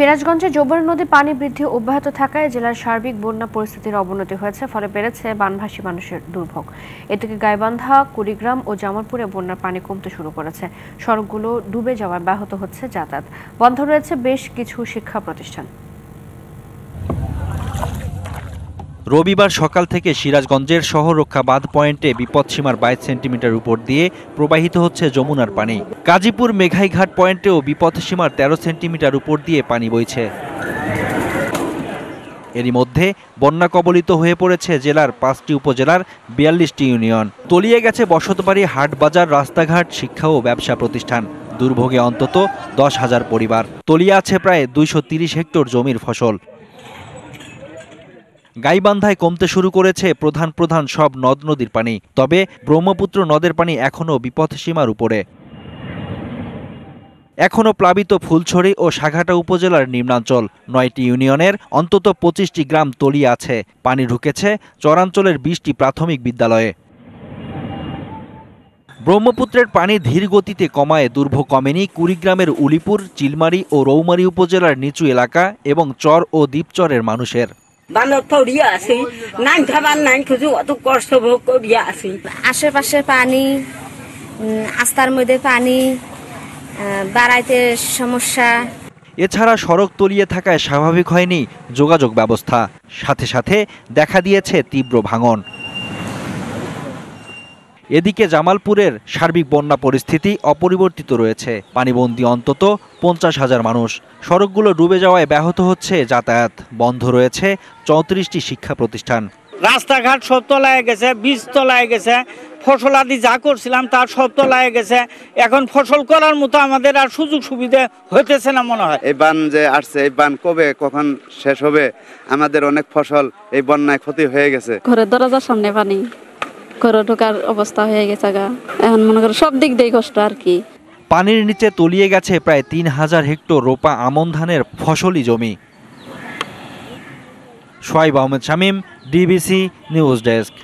সিরাজগঞ্জে যৌবন নদী পানি বৃদ্ধি অব্যাহত থাকায় জেলার সার্বিক বন্যা পরিস্থিতির অবনতি হয়েছে ফলে বেড়েছে বানভাসী মানুষের দুর্ভোগ এদিকে গাইবান্ধা কুড়িগ্রাম ও জামালপুরে বন্যার পানি কমতে শুরু করেছে সড়কগুলো ডুবে যাওয়ায় ব্যাহত হচ্ছে যাতায়াত বন্ধ রয়েছে বেশ কিছু শিক্ষা প্রতিষ্ঠান রবিবার সকাল থেকে সিরাজগঞ্জের শহর রক্ষা বাঁধ পয়েন্টে বিপদসীমার বাইশ সেন্টিমিটার উপর দিয়ে প্রবাহিত হচ্ছে যমুনার পানি গাজীপুর মেঘাইঘাট পয়েন্টেও বিপদসীমার তেরো সেন্টিমিটার উপর দিয়ে পানি বইছে এরই মধ্যে বন্যা কবলিত হয়ে পড়েছে জেলার পাঁচটি উপজেলার বিয়াল্লিশটি ইউনিয়ন তলিয়ে গেছে বসতবাড়ি হাটবাজার রাস্তাঘাট শিক্ষা ও ব্যবসা প্রতিষ্ঠান দুর্ভোগে অন্তত দশ হাজার পরিবার তলিয়ে আছে প্রায় দুইশো হেক্টর জমির ফসল গাইবান্ধায় কমতে শুরু করেছে প্রধান প্রধান সব নদ নদীর পানি তবে ব্রহ্মপুত্র নদের পানি এখনও বিপদসীমার উপরে এখনও প্লাবিত ফুলছড়ি ও সাঘাটা উপজেলার নিম্নাঞ্চল নয়টি ইউনিয়নের অন্তত পঁচিশটি গ্রাম তলি আছে পানি ঢুকেছে চরাঞ্চলের বিশটি প্রাথমিক বিদ্যালয়ে ব্রহ্মপুত্রের পানি ধীর গতিতে কমায় দুর্ভোগ কমেনি কুড়িগ্রামের উলিপুর চিলমারি ও রৌমারি উপজেলার নিচু এলাকা এবং চর ও দ্বীপচরের মানুষের নাই আশেপাশে পানি আস্তার মধ্যে পানি বাড়াইতে সমস্যা এছাড়া সড়ক তলিয়ে থাকায় স্বাভাবিক হয়নি যোগাযোগ ব্যবস্থা সাথে সাথে দেখা দিয়েছে তীব্র ভাঙন এদিকে জামালপুরের সার্বিক বন্যা পরিস্থিতি অপরিবর্তিত রয়েছে পানিবন্দী অন্তত পঞ্চাশ হাজার মানুষ সড়কগুলো ডুবে যাওয়ায় ব্যাহত হচ্ছে যাতায়াত বন্ধ রয়েছে চৌত্রিশটি শিক্ষা প্রতিষ্ঠান রাস্তাঘাট সব তলায় গেছে বীজ তলায় গেছে ফসল আদি যা করছিলাম তার সব তলায় গেছে এখন ফসল করার মতো আমাদের আর সুযোগ সুবিধে হইতেছে না মনে হয় এই বান যে আসছে এই বান কবে কখন শেষ হবে আমাদের অনেক ফসল এই বন্যায় ক্ষতি হয়ে গেছে ঘরের দরজার সামনে পানি ঢোকার অবস্থা হয়ে গেছে গা এখন মনে করো সব দিক দিয়ে কষ্ট আর কি পানির নিচে তলিয়ে গেছে প্রায় তিন হাজার হেক্টর রোপা আমন ধানের ফসলি জমি Shoaib Ahmed Shamim DBC news desk